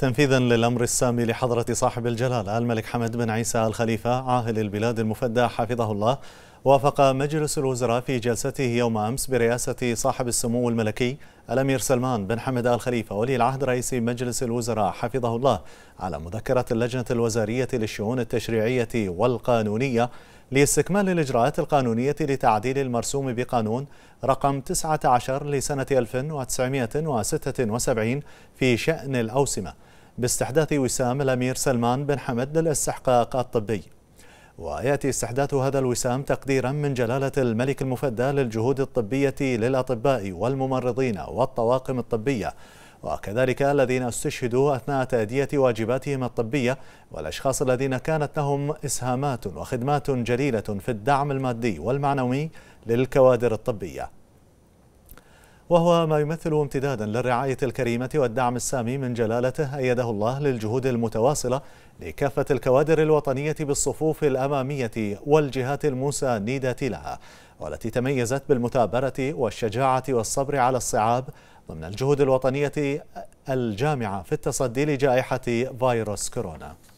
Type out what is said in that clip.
تنفيذا للأمر السامي لحضرة صاحب الجلالة الملك حمد بن عيسى الخليفة عاهل البلاد المفدى حفظه الله وافق مجلس الوزراء في جلسته يوم أمس برئاسة صاحب السمو الملكي الأمير سلمان بن حمد آل خليفة ولي العهد رئيس مجلس الوزراء حفظه الله على مذكرة اللجنة الوزارية للشؤون التشريعية والقانونية لاستكمال الإجراءات القانونية لتعديل المرسوم بقانون رقم 19 لسنة 1976 في شأن الأوسمة باستحداث وسام الأمير سلمان بن حمد للاستحقاق الطبي ويأتي استحداث هذا الوسام تقديرا من جلالة الملك المفدى للجهود الطبية للأطباء والممرضين والطواقم الطبية وكذلك الذين استشهدوا أثناء تأدية واجباتهم الطبية والأشخاص الذين كانت لهم إسهامات وخدمات جليلة في الدعم المادي والمعنوي للكوادر الطبية وهو ما يمثل امتدادا للرعاية الكريمة والدعم السامي من جلالته أيده الله للجهود المتواصلة لكافة الكوادر الوطنية بالصفوف الأمامية والجهات المساندة لها والتي تميزت بالمثابرة والشجاعة والصبر على الصعاب ضمن الجهود الوطنية الجامعة في التصدي لجائحة فيروس كورونا